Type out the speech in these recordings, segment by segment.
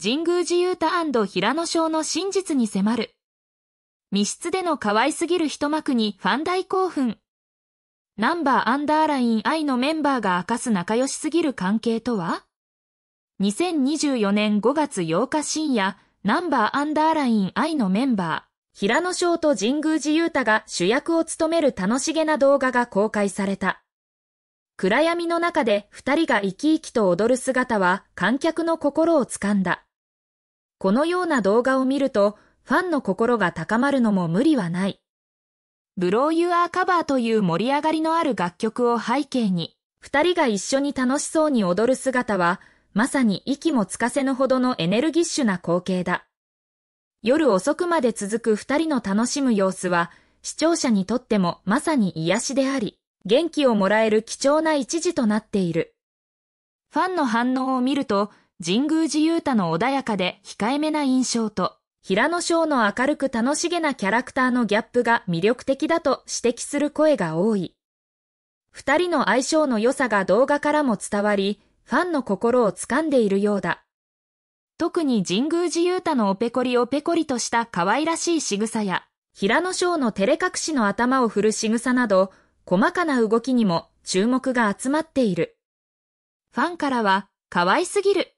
神宮寺勇太平野翔の真実に迫る。密室での可愛すぎる一幕にファン大興奮。ナンバーアンダーライン愛のメンバーが明かす仲良しすぎる関係とは ?2024 年5月8日深夜、ナンバーアンダーライン愛のメンバー、平野翔と神宮寺勇太が主役を務める楽しげな動画が公開された。暗闇の中で二人が生き生きと踊る姿は観客の心をつかんだ。このような動画を見ると、ファンの心が高まるのも無理はない。ブローユアーカバーという盛り上がりのある楽曲を背景に、二人が一緒に楽しそうに踊る姿は、まさに息もつかせぬほどのエネルギッシュな光景だ。夜遅くまで続く二人の楽しむ様子は、視聴者にとってもまさに癒しであり、元気をもらえる貴重な一時となっている。ファンの反応を見ると、神宮寺勇太の穏やかで控えめな印象と、平野翔の明るく楽しげなキャラクターのギャップが魅力的だと指摘する声が多い。二人の相性の良さが動画からも伝わり、ファンの心を掴んでいるようだ。特に神宮寺勇太のおペコリをペコリとした可愛らしい仕草や、平野翔の照れ隠しの頭を振る仕草など、細かな動きにも注目が集まっている。ファンからは、可愛すぎる、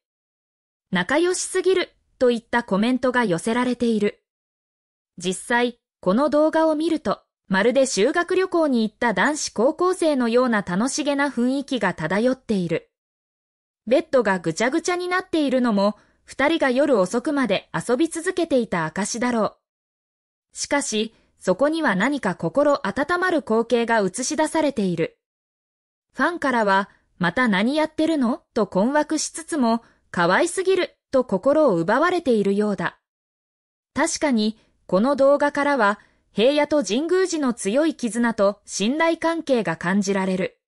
仲良しすぎるといったコメントが寄せられている。実際、この動画を見ると、まるで修学旅行に行った男子高校生のような楽しげな雰囲気が漂っている。ベッドがぐちゃぐちゃになっているのも、二人が夜遅くまで遊び続けていた証だろう。しかし、そこには何か心温まる光景が映し出されている。ファンからは、また何やってるのと困惑しつつも、可愛すぎると心を奪われているようだ。確かに、この動画からは、平野と神宮寺の強い絆と信頼関係が感じられる。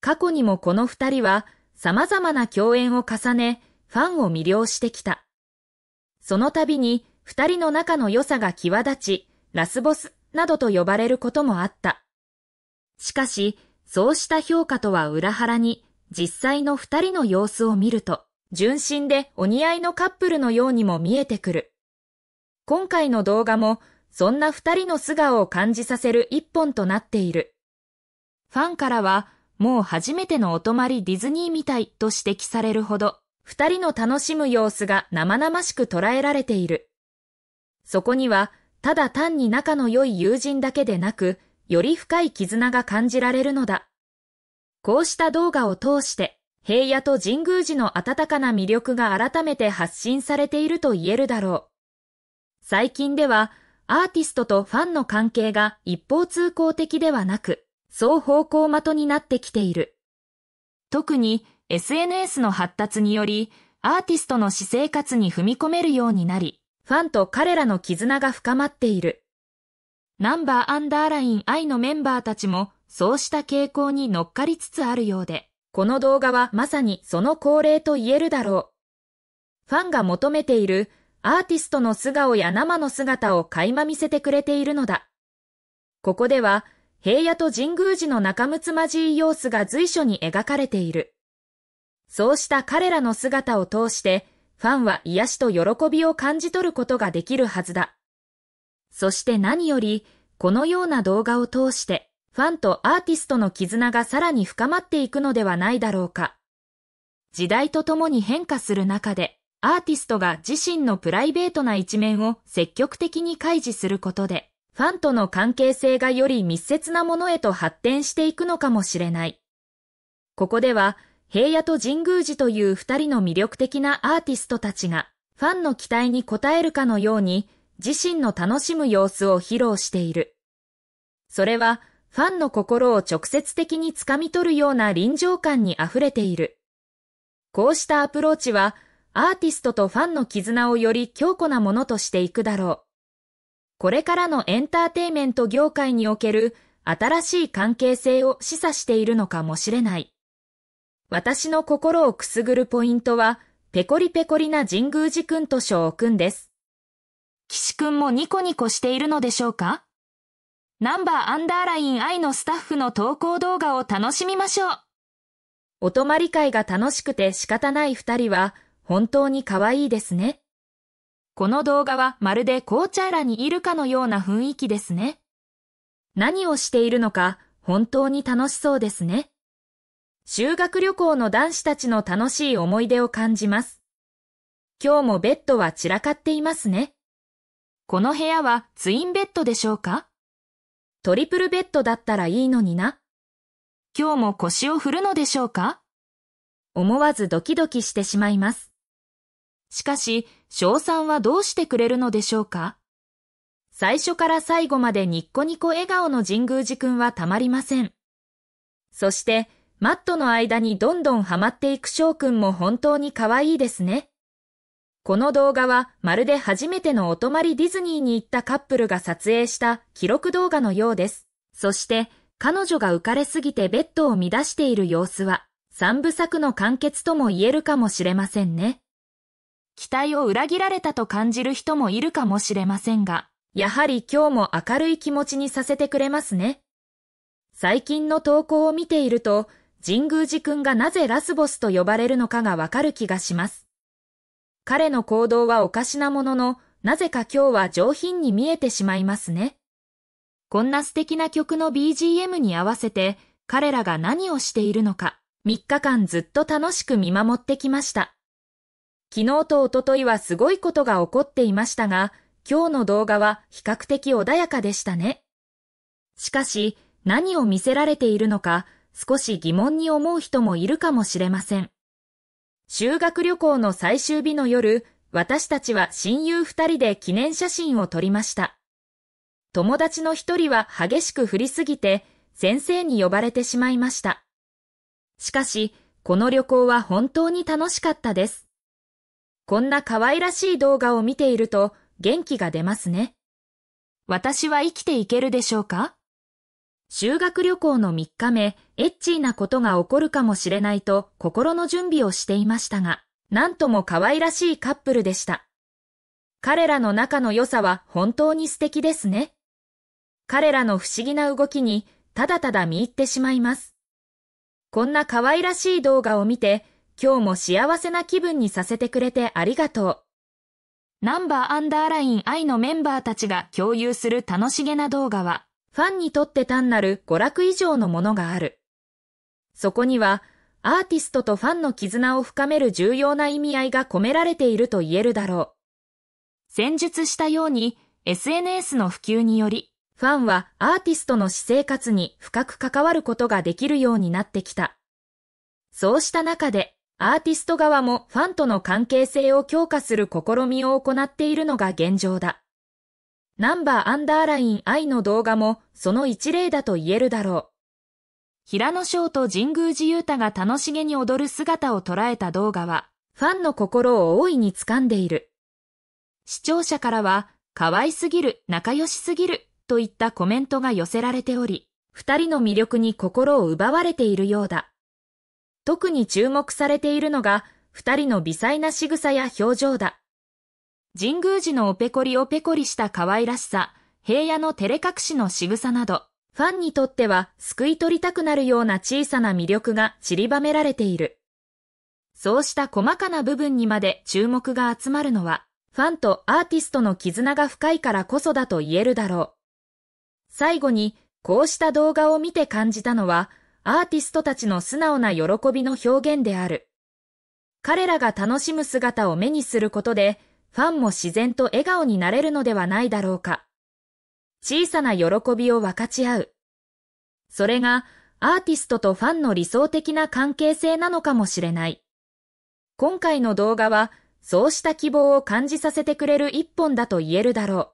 過去にもこの二人は様々な共演を重ね、ファンを魅了してきた。その度に二人の仲の良さが際立ち、ラスボスなどと呼ばれることもあった。しかし、そうした評価とは裏腹に、実際の二人の様子を見ると、純真でお似合いのカップルのようにも見えてくる。今回の動画も、そんな二人の素顔を感じさせる一本となっている。ファンからは、もう初めてのお泊まりディズニーみたいと指摘されるほど、二人の楽しむ様子が生々しく捉えられている。そこには、ただ単に仲の良い友人だけでなく、より深い絆が感じられるのだ。こうした動画を通して、平野と神宮寺の温かな魅力が改めて発信されていると言えるだろう。最近では、アーティストとファンの関係が一方通行的ではなく、双方向的になってきている。特に SNS の発達により、アーティストの私生活に踏み込めるようになり、ファンと彼らの絆が深まっている。ナンバーアンダーライン愛のメンバーたちもそうした傾向に乗っかりつつあるようで、この動画はまさにその恒例と言えるだろう。ファンが求めているアーティストの素顔や生の姿を垣間見せてくれているのだ。ここでは平野と神宮寺の仲睦まじい様子が随所に描かれている。そうした彼らの姿を通して、ファンは癒しと喜びを感じ取ることができるはずだ。そして何より、このような動画を通して、ファンとアーティストの絆がさらに深まっていくのではないだろうか。時代とともに変化する中で、アーティストが自身のプライベートな一面を積極的に開示することで、ファンとの関係性がより密接なものへと発展していくのかもしれない。ここでは、平野と神宮寺という二人の魅力的なアーティストたちが、ファンの期待に応えるかのように、自身の楽しむ様子を披露している。それは、ファンの心を直接的につかみ取るような臨場感に溢れている。こうしたアプローチは、アーティストとファンの絆をより強固なものとしていくだろう。これからのエンターテイメント業界における新しい関係性を示唆しているのかもしれない。私の心をくすぐるポイントは、ペコリペコリな神宮寺くんと小くんです。岸くんもニコニコしているのでしょうかナンバーアンダーライン I のスタッフの投稿動画を楽しみましょう。お泊まり会が楽しくて仕方ない二人は、本当に可愛いですね。この動画はまるで紅茶らにいるかのような雰囲気ですね。何をしているのか本当に楽しそうですね。修学旅行の男子たちの楽しい思い出を感じます。今日もベッドは散らかっていますね。この部屋はツインベッドでしょうかトリプルベッドだったらいいのにな。今日も腰を振るのでしょうか思わずドキドキしてしまいます。しかし、翔さんはどうしてくれるのでしょうか最初から最後までニッコニコ笑顔の神宮寺くんはたまりません。そして、マットの間にどんどんハマっていく翔くんも本当に可愛いですね。この動画はまるで初めてのお泊まりディズニーに行ったカップルが撮影した記録動画のようです。そして彼女が浮かれすぎてベッドを乱している様子は三部作の完結とも言えるかもしれませんね。期待を裏切られたと感じる人もいるかもしれませんが、やはり今日も明るい気持ちにさせてくれますね。最近の投稿を見ていると、神宮寺くんがなぜラスボスと呼ばれるのかがわかる気がします。彼の行動はおかしなものの、なぜか今日は上品に見えてしまいますね。こんな素敵な曲の BGM に合わせて、彼らが何をしているのか、3日間ずっと楽しく見守ってきました。昨日とおとといはすごいことが起こっていましたが、今日の動画は比較的穏やかでしたね。しかし、何を見せられているのか、少し疑問に思う人もいるかもしれません。修学旅行の最終日の夜、私たちは親友二人で記念写真を撮りました。友達の一人は激しく降りすぎて、先生に呼ばれてしまいました。しかし、この旅行は本当に楽しかったです。こんな可愛らしい動画を見ていると元気が出ますね。私は生きていけるでしょうか修学旅行の3日目、エッチーなことが起こるかもしれないと心の準備をしていましたが、なんとも可愛らしいカップルでした。彼らの仲の良さは本当に素敵ですね。彼らの不思議な動きに、ただただ見入ってしまいます。こんな可愛らしい動画を見て、今日も幸せな気分にさせてくれてありがとう。ナンバーアンダーライン愛のメンバーたちが共有する楽しげな動画は、ファンにとって単なる娯楽以上のものがある。そこには、アーティストとファンの絆を深める重要な意味合いが込められていると言えるだろう。戦術したように、SNS の普及により、ファンはアーティストの私生活に深く関わることができるようになってきた。そうした中で、アーティスト側もファンとの関係性を強化する試みを行っているのが現状だ。ナンバーアンダーライン I の動画もその一例だと言えるだろう。平野翔と神宮寺勇太が楽しげに踊る姿を捉えた動画は、ファンの心を大いに掴んでいる。視聴者からは、可愛すぎる、仲良しすぎる、といったコメントが寄せられており、二人の魅力に心を奪われているようだ。特に注目されているのが、二人の微細な仕草や表情だ。神宮寺のおペコリおペコリした可愛らしさ、平野の照れ隠しの仕草など、ファンにとっては救い取りたくなるような小さな魅力が散りばめられている。そうした細かな部分にまで注目が集まるのは、ファンとアーティストの絆が深いからこそだと言えるだろう。最後に、こうした動画を見て感じたのは、アーティストたちの素直な喜びの表現である。彼らが楽しむ姿を目にすることで、ファンも自然と笑顔になれるのではないだろうか。小さな喜びを分かち合う。それがアーティストとファンの理想的な関係性なのかもしれない。今回の動画はそうした希望を感じさせてくれる一本だと言えるだろう。